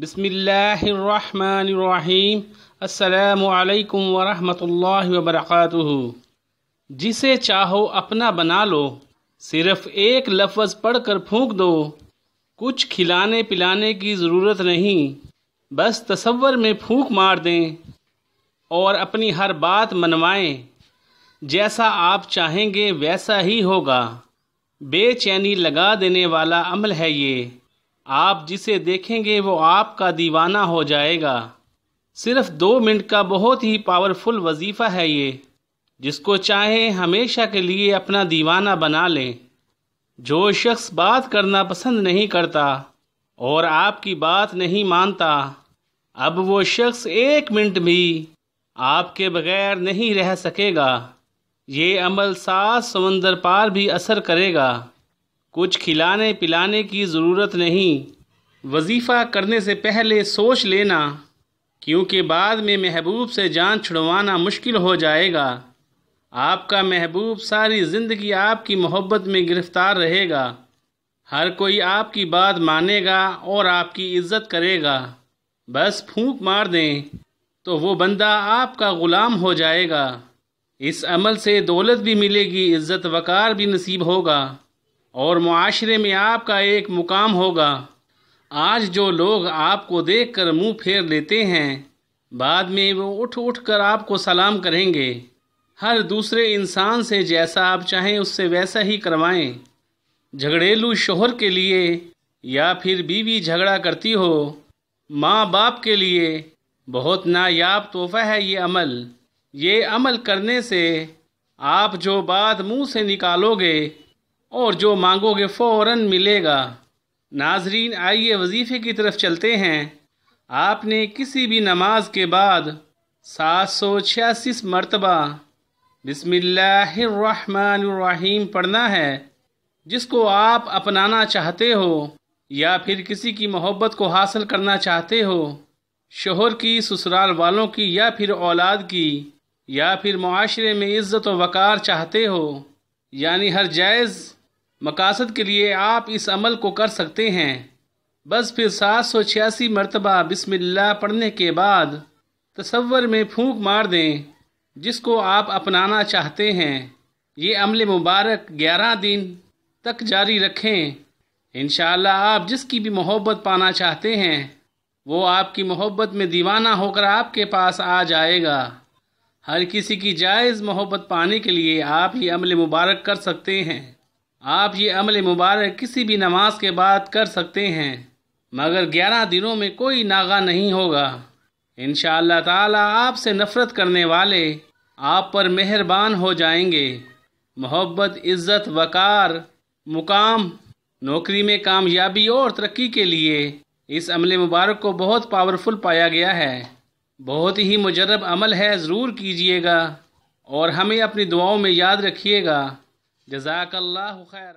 बसमीम् अल्लाम वरहमतुल्लाहि वर्क जिसे चाहो अपना बना लो सिर्फ़ एक लफ्ज़ पढ़कर फूंक दो कुछ खिलाने पिलाने की ज़रूरत नहीं बस तसवर में फूंक मार दें और अपनी हर बात मनवाएं जैसा आप चाहेंगे वैसा ही होगा बेचैनी लगा देने वाला अमल है ये आप जिसे देखेंगे वो आपका दीवाना हो जाएगा सिर्फ दो मिनट का बहुत ही पावरफुल वजीफ़ा है ये जिसको चाहे हमेशा के लिए अपना दीवाना बना लें जो शख्स बात करना पसंद नहीं करता और आपकी बात नहीं मानता अब वो शख्स एक मिनट भी आपके बगैर नहीं रह सकेगा ये अमल सात समंदर पार भी असर करेगा कुछ खिलाने पिलाने की ज़रूरत नहीं वजीफ़ा करने से पहले सोच लेना क्योंकि बाद में महबूब से जान छुड़वाना मुश्किल हो जाएगा आपका महबूब सारी ज़िंदगी आपकी मोहब्बत में गिरफ़्तार रहेगा हर कोई आपकी बात मानेगा और आपकी इज्जत करेगा बस फूंक मार दें तो वो बंदा आपका ग़ुलाम हो जाएगा इस अमल से दौलत भी मिलेगी इज़्ज़त वकार भी नसीब होगा और माशरे में आपका एक मुकाम होगा आज जो लोग आपको देखकर मुंह फेर लेते हैं बाद में वो उठ उठ कर आपको सलाम करेंगे हर दूसरे इंसान से जैसा आप चाहें उससे वैसा ही करवाएं झगड़ेलू शोहर के लिए या फिर बीवी झगड़ा करती हो माँ बाप के लिए बहुत नायाब तोहफा है ये अमल ये अमल करने से आप जो बात मुंह से निकालोगे और जो मांगोगे फ़ौर मिलेगा नाजरीन आइए वजीफ़े की तरफ चलते हैं आपने किसी भी नमाज के बाद सात सौ छियासी मरतबा बसमीम पढ़ना है जिसको आप अपनाना चाहते हो या फिर किसी की मोहब्बत को हासिल करना चाहते हो शोहर की ससुराल वालों की या फिर औलाद की या फिर माशरे में इज़्ज़त वक़ार चाहते हो यानी हर जायज़ मकासद के लिए आप इस अमल को कर सकते हैं बस फिर सात सौ छियासी मरतबा बिस्मिल्लाह पढ़ने के बाद तस्वर में फूंक मार दें जिसको आप अपनाना चाहते हैं ये अमल मुबारक ग्यारह दिन तक जारी रखें इन आप जिसकी भी मोहब्बत पाना चाहते हैं वो आपकी मोहब्बत में दीवाना होकर आपके पास आ जाएगा हर किसी की जायज़ मोहब्बत पाने के लिए आप ये अमल मुबारक कर सकते हैं आप ये अमल मुबारक किसी भी नमाज के बाद कर सकते हैं मगर ग्यारह दिनों में कोई नागा नहीं होगा इन ताला आपसे नफ़रत करने वाले आप पर मेहरबान हो जाएंगे मोहब्बत इज़्ज़त वकार मुकाम नौकरी में कामयाबी और तरक्की के लिए इस अमल मुबारक को बहुत पावरफुल पाया गया है बहुत ही मुजरब अमल है ज़रूर कीजिएगा और हमें अपनी दुआओं में याद रखिएगा جزاك الله خيرا